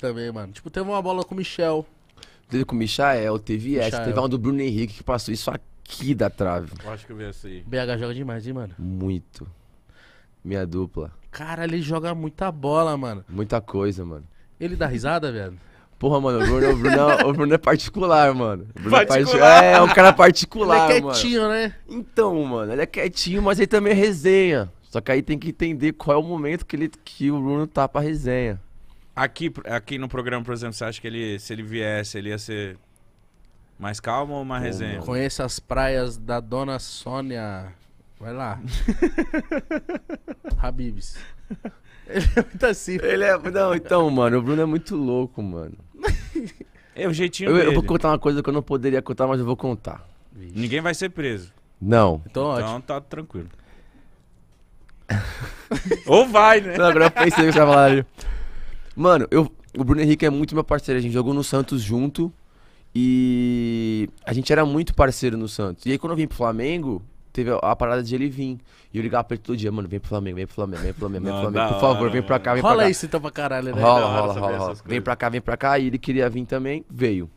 também, mano. Tipo, teve uma bola com o Michel. Teve com o Michael, é, teve é, essa. Teve uma do Bruno Henrique que passou isso aqui da trave. Eu acho que eu vi essa aí. BH joga demais, hein, mano? Muito. Minha dupla. Cara, ele joga muita bola, mano. Muita coisa, mano. Ele dá risada, velho? Porra, mano, o Bruno, o Bruno, é, o Bruno é particular, mano. O Bruno é particular. É, é, um cara particular, ele é quietinho, mano. né? Então, mano, ele é quietinho, mas ele também resenha. Só que aí tem que entender qual é o momento que, ele, que o Bruno tá pra resenha. Aqui, aqui no programa, por exemplo, você acha que ele, se ele viesse, ele ia ser mais calmo ou mais resenha? Conheço as praias da Dona Sônia. Vai lá. Habibs. Ele é muito assim. Ele é. Não, então, mano, o Bruno é muito louco, mano. É o jeitinho eu, dele. Eu vou contar uma coisa que eu não poderia contar, mas eu vou contar. Vixe. Ninguém vai ser preso. Não. Então, então tá tranquilo. ou vai, né? Não, agora eu pensei que você falar. Mano, eu, o Bruno Henrique é muito meu parceiro. A gente jogou no Santos junto. E a gente era muito parceiro no Santos. E aí quando eu vim pro Flamengo, teve a, a parada de ele vir. E eu ligava pra ele todo dia, mano, vem pro Flamengo, vem pro Flamengo, vem pro Flamengo, vem pro Flamengo. Não, por favor, vem pra cá, vem pra cá. Rola isso então pra caralho, né? Rola, rola, rola, rola. Vem pra cá, vem pra cá. E ele queria vir também, veio.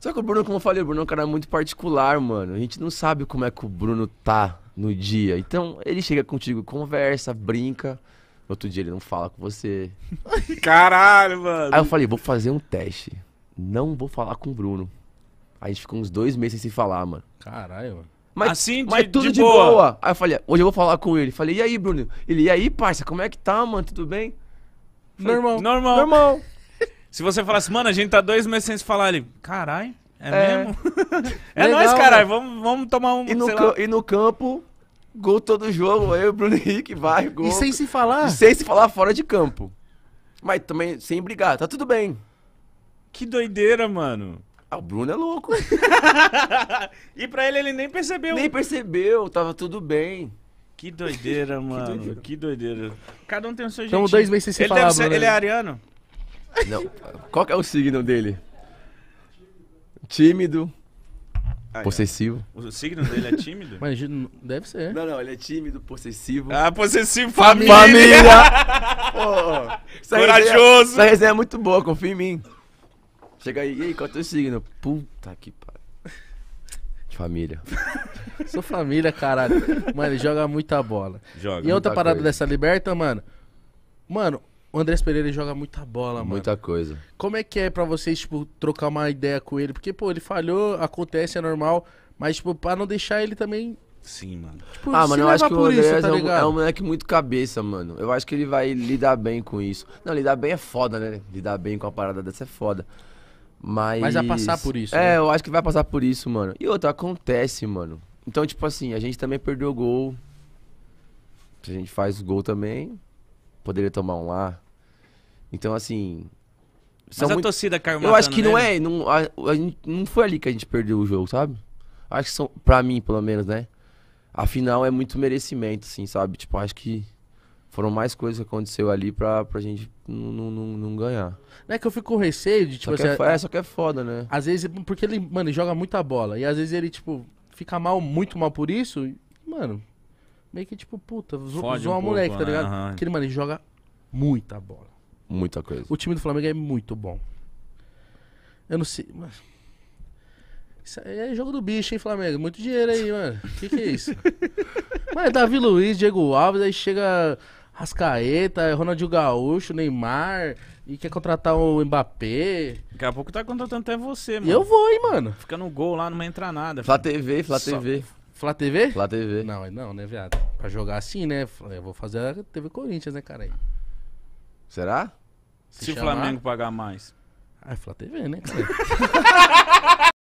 Só que o Bruno, como eu falei, o Bruno é um cara muito particular, mano. A gente não sabe como é que o Bruno tá no dia. Então, ele chega contigo, conversa, brinca. No outro dia ele não fala com você. Caralho, mano. Aí eu falei, vou fazer um teste. Não vou falar com o Bruno. Aí a gente ficou uns dois meses sem falar, mano. Caralho, mano. Mas, assim, de, mas tudo de, boa. de boa. Aí eu falei, hoje eu vou falar com ele. Falei, e aí, Bruno? Ele, e aí, parça, como é que tá, mano? Tudo bem? Falei, normal. Normal. Normal. Se você falasse, mano, a gente tá dois meses sem se falar, ele, caralho, é, é, mesmo? é Legal, nós, caralho, vamos, vamos tomar um. E no, lá. e no campo, Gol todo jogo, aí o Bruno Henrique vai, gol. E sem se falar? E sem se falar fora de campo. Mas também sem brigar, tá tudo bem. Que doideira, mano. Ah, o Bruno é louco. e pra ele, ele nem percebeu. Nem percebeu, tava tudo bem. Que doideira, mano. que, doideira. que, doideira. Cada um tem o seu jeito. então dois meses sem se ele falar, ser, Ele é né? ariano? Não. Qual é o signo dele? Tímido possessivo. O signo dele é tímido? Mas deve ser. Não, não, ele é tímido, possessivo. Ah, possessivo, família! Família! essa Corajoso! Resenha, essa resenha é muito boa, confia em mim. Chega aí, e aí, qual é o teu signo? Puta que pariu. Família. Sou família, caralho. Mano, ele joga muita bola. Joga. E outra parada coisa. dessa liberta, mano. Mano, o Andrés Pereira joga muita bola, mano. Muita coisa. Como é que é para vocês, tipo, trocar uma ideia com ele? Porque, pô, ele falhou, acontece, é normal. Mas, tipo, pra não deixar ele também Sim, mano. Tipo, ah, mano, eu acho que o Andrés isso, tá é, um, é, um, moleque muito cabeça, mano. Eu acho que ele vai lidar bem com isso. Não, lidar bem é foda, né? Lidar bem com a parada dessa é foda. Mas. Mas vai passar por isso. É, né? eu acho que vai passar por isso, mano. E outra, acontece, mano. Então, tipo assim, a gente também perdeu o gol. Se a gente faz o gol também, poderia tomar um lá. Então, assim. Mas a muito... torcida caiu Eu acho que nele. não é. Não, a, a, gente, não foi ali que a gente perdeu o jogo, sabe? Acho que são. Pra mim, pelo menos, né? Afinal, é muito merecimento, assim, sabe? Tipo, acho que foram mais coisas que aconteceu ali pra, pra gente não, não, ganhar. Não é que eu fico com receio de, tipo, só assim, é, é, só que é foda, né? Às vezes, porque ele, mano, ele joga muita bola. E às vezes ele, tipo, fica mal, muito mal por isso. E, mano, meio que tipo, puta, zoa um, pouco, moleque, tá ligado? Né? Porque ele, mano, ele joga muita bola. Muita coisa. O time do Flamengo é muito bom. Eu não sei. Mas... Isso aí é jogo do bicho, hein, Flamengo? Muito dinheiro aí, mano. O que, que é isso? mas é Davi Luiz, Diego Alves, aí chega Rascaeta, é Ronaldinho Gaúcho, Neymar. E quer contratar o Mbappé. Daqui a pouco tá contratando até você, mano. E eu vou, hein, mano. Fica no gol lá, não entra nada. Flá filho. TV, Flá Só... TV. Flá TV? Flá TV. Não, é não, né, viado? Pra jogar assim, né? Eu vou fazer a TV Corinthians, né, cara? Aí. Será? Se, Se o Flamengo pagar mais. Ah, é Flá TV, né?